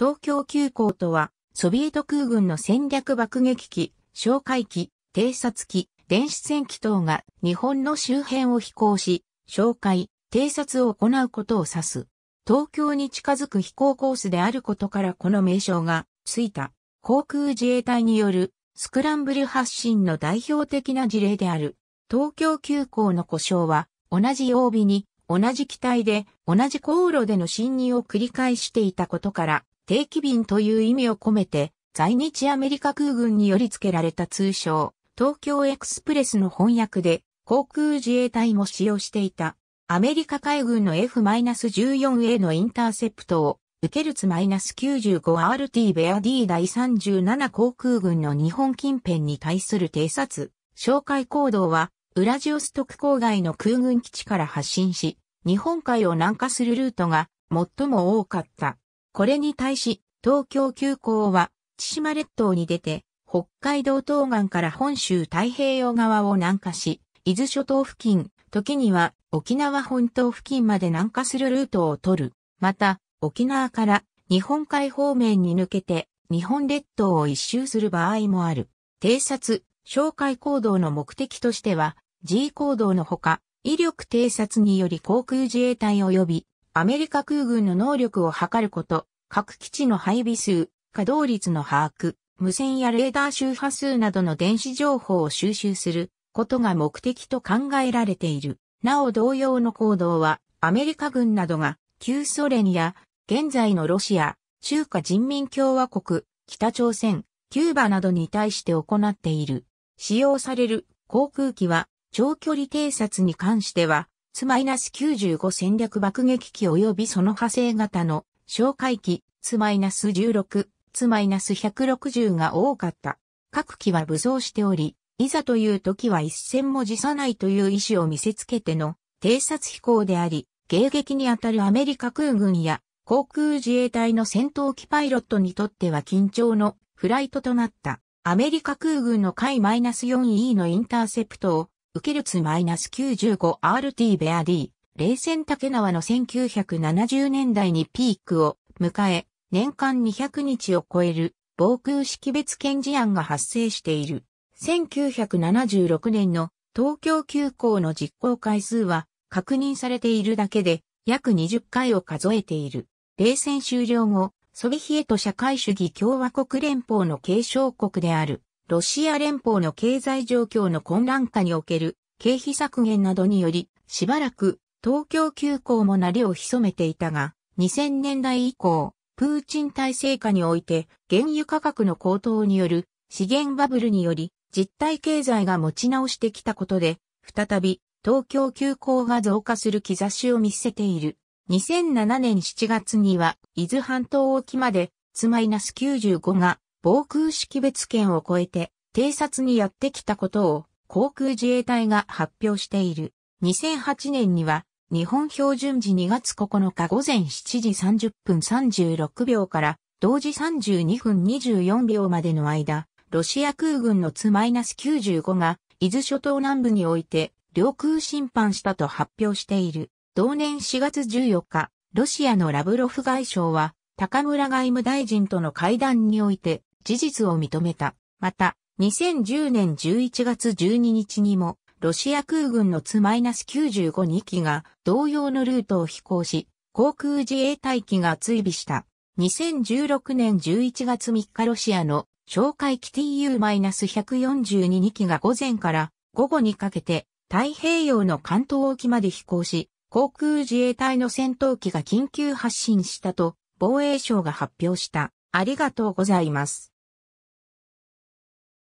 東京急行とは、ソビエト空軍の戦略爆撃機、哨戒機、偵察機、電子戦機等が日本の周辺を飛行し、哨戒、偵察を行うことを指す。東京に近づく飛行コースであることからこの名称がついた。航空自衛隊によるスクランブル発進の代表的な事例である。東京急行の故障は同じ曜日に同じ機体で同じ航路での侵入を繰り返していたことから定期便という意味を込めて、在日アメリカ空軍により付けられた通称、東京エクスプレスの翻訳で、航空自衛隊も使用していた、アメリカ海軍の F-14A のインターセプトを、受けるつ -95RT ベア D 第37航空軍の日本近辺に対する偵察、紹介行動は、ウラジオストク郊外の空軍基地から発進し、日本海を南下するルートが最も多かった。これに対し、東京急行は、千島列島に出て、北海道東岸から本州太平洋側を南下し、伊豆諸島付近、時には沖縄本島付近まで南下するルートを取る。また、沖縄から日本海方面に抜けて、日本列島を一周する場合もある。偵察、紹介行動の目的としては、G 行動のほか、威力偵察により航空自衛隊及びアメリカ空軍の能力を測ること、各基地の配備数、稼働率の把握、無線やレーダー周波数などの電子情報を収集することが目的と考えられている。なお同様の行動は、アメリカ軍などが、旧ソ連や、現在のロシア、中華人民共和国、北朝鮮、キューバなどに対して行っている。使用される航空機は、長距離偵察に関しては、ツ -95 戦略爆撃機及びその派生型の哨戒機ツ -16、ツ -160 が多かった。各機は武装しており、いざという時は一戦も辞さないという意志を見せつけての偵察飛行であり、迎撃にあたるアメリカ空軍や航空自衛隊の戦闘機パイロットにとっては緊張のフライトとなった。アメリカ空軍の海 -4E のインターセプトを受けるつ -95RT ベア D、冷戦竹縄の1970年代にピークを迎え、年間200日を超える防空識別検事案が発生している。1976年の東京急行の実行回数は確認されているだけで約20回を数えている。冷戦終了後、ソビヒエト社会主義共和国連邦の継承国であるロシア連邦の経済状況の混乱下における経費削減などにより、しばらく東京急行もなりを潜めていたが、2000年代以降、プーチン体制下において、原油価格の高騰による資源バブルにより、実体経済が持ち直してきたことで、再び東京急行が増加する兆しを見せている。2007年7月には、伊豆半島沖まで、つマイナス95が防空識別圏を越えて偵察にやってきたことを航空自衛隊が発表している。2008年には日本標準時2月9日午前7時30分36秒から同時32分24秒までの間、ロシア空軍のツ -95 が伊豆諸島南部において領空侵犯したと発表している。同年4月14日、ロシアのラブロフ外相は高村外務大臣との会談において事実を認めた。また、2010年11月12日にも、ロシア空軍のツ -95 2機が同様のルートを飛行し、航空自衛隊機が追尾した。2016年11月3日ロシアの哨戒機 TU-142 2機が午前から午後にかけて太平洋の関東沖まで飛行し、航空自衛隊の戦闘機が緊急発進したと防衛省が発表した。ありがとうございます。